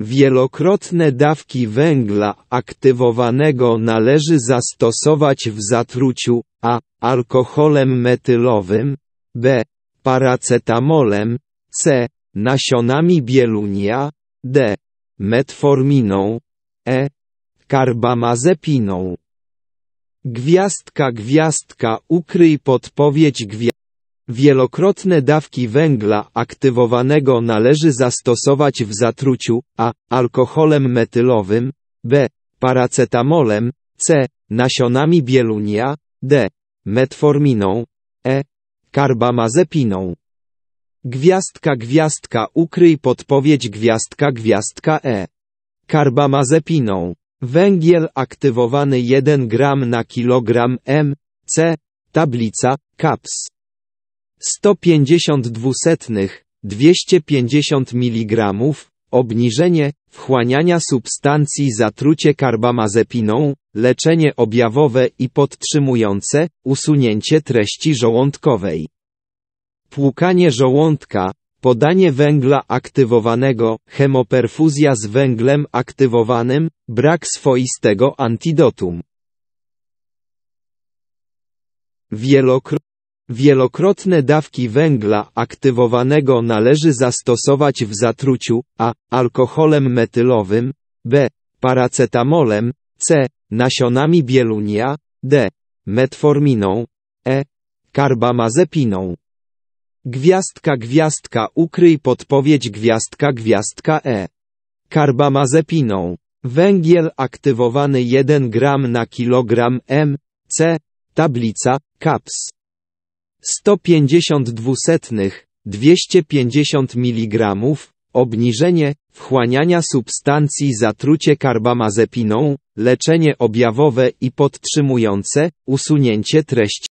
Wielokrotne dawki węgla aktywowanego należy zastosować w zatruciu a. alkoholem metylowym, b. paracetamolem, c. nasionami bielunia, d. metforminą, e. karbamazepiną. Gwiazdka gwiazdka ukryj podpowiedź gwiazdka. Wielokrotne dawki węgla aktywowanego należy zastosować w zatruciu a. alkoholem metylowym, b. paracetamolem, c. nasionami bielunia, d. metforminą, e. karbamazepiną. Gwiazdka gwiazdka ukryj podpowiedź gwiazdka gwiazdka e. Karbamazepiną. Węgiel aktywowany 1 gram na kilogram m, c. Tablica, CAPS. 152, 250 mg, obniżenie, wchłaniania substancji zatrucie karbamazepiną, leczenie objawowe i podtrzymujące, usunięcie treści żołądkowej. Płukanie żołądka, podanie węgla aktywowanego, hemoperfuzja z węglem aktywowanym, brak swoistego antidotum. Wielokrotnie Wielokrotne dawki węgla aktywowanego należy zastosować w zatruciu a. alkoholem metylowym, b. paracetamolem, c. nasionami bielunia, d. metforminą, e. karbamazepiną. Gwiazdka gwiazdka ukryj podpowiedź gwiazdka gwiazdka e. Karbamazepiną. Węgiel aktywowany 1 gram na kilogram m, c. Tablica, CAPS. 152, 250 mg, obniżenie, wchłaniania substancji zatrucie karbamazepiną, leczenie objawowe i podtrzymujące, usunięcie treści.